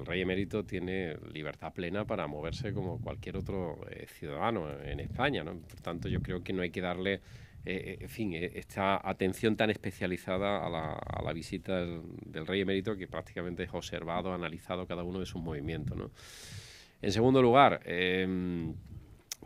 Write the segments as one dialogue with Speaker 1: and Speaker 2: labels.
Speaker 1: el rey emérito tiene libertad plena para moverse como cualquier otro eh, ciudadano en España. Por tanto, yo creo que no hay que darle eh, eh, en fin, esta atención tan especializada a la, visita del, rey emérito que prácticamente es observado, analizado cada uno de sus movimientos. ¿no? En segundo lugar, em,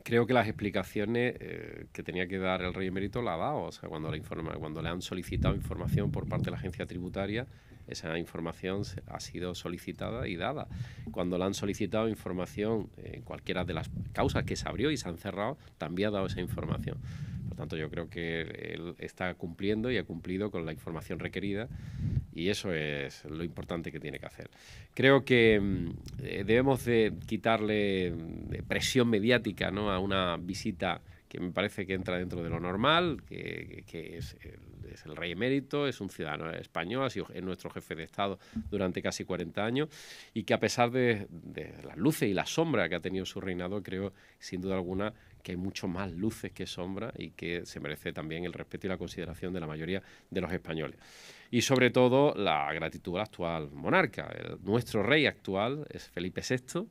Speaker 1: creo que las explicaciones eh, que tenía que dar el rey emérito la ha dado. O sea, cuando, informa, cuando le han solicitado información por parte de la agencia tributaria, esa información ha sido solicitada y dada. Cuando le han solicitado información en eh, cualquiera de las causas que se abrió y se han cerrado, también ha dado esa información. Por tanto, yo creo que él está cumpliendo y ha cumplido con la información requerida y eso es lo importante que tiene que hacer. Creo que mm, eh, debemos de quitarle mm, presión mediática a una visita que me parece que entra dentro de lo normal, que, es, el, rey emérito, es un ciudadano español, ha sido nuestro jefe de Estado durante casi 40 años y que a pesar de, las luces y la sombra que ha tenido su reinado, creo sin duda alguna que hay mucho más luces que sombra y que se merece también el respeto y la consideración de la mayoría de los españoles. Y sobre todo la gratitud al actual monarca. nuestro rey actual es Felipe VI,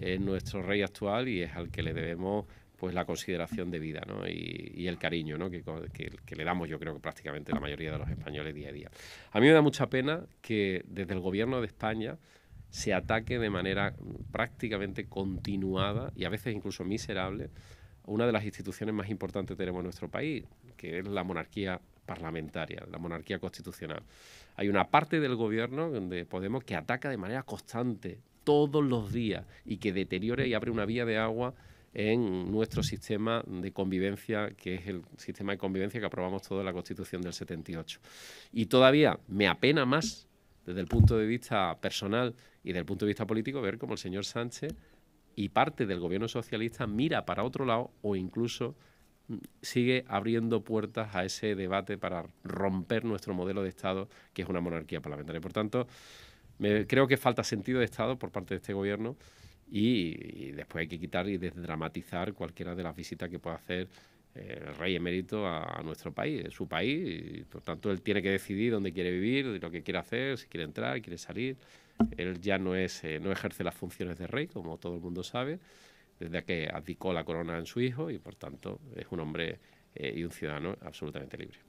Speaker 1: es nuestro rey actual y es al que le debemos pues la consideración de vida ¿no? y, y, el cariño ¿no? que, le damos yo creo que prácticamente la mayoría de los españoles día a día. A mí me da mucha pena que desde el gobierno de España se ataque de manera prácticamente continuada y a veces incluso miserable una de las instituciones más importantes que tenemos en nuestro país, que es la monarquía parlamentaria, la monarquía constitucional. Hay una parte del gobierno ...donde Podemos que ataca de manera constante, todos los días, y que deteriora y abre una vía de agua en nuestro sistema de convivencia, que es el sistema de convivencia que aprobamos en la Constitución del 78. Y todavía me apena más, desde el punto de vista personal y desde el punto de vista político, ver cómo el señor Sánchez y parte del gobierno socialista mira para otro lado o incluso mm, sigue abriendo puertas a ese debate para romper nuestro modelo de Estado, que es una monarquía parlamentaria. Por tanto, me, creo que falta sentido de Estado por parte de este gobierno y, después hay que quitar y desdramatizar cualquiera de las visitas que pueda hacer eh, el rey emérito a, nuestro país, a su país, y, por tanto él tiene que decidir dónde quiere vivir, lo que quiere hacer, si quiere entrar, quiere salir. Él ya no, es, eh, no ejerce las funciones de rey, como todo el mundo sabe, desde que abdicó la corona en su hijo y por tanto es un hombre eh, y un ciudadano absolutamente libre.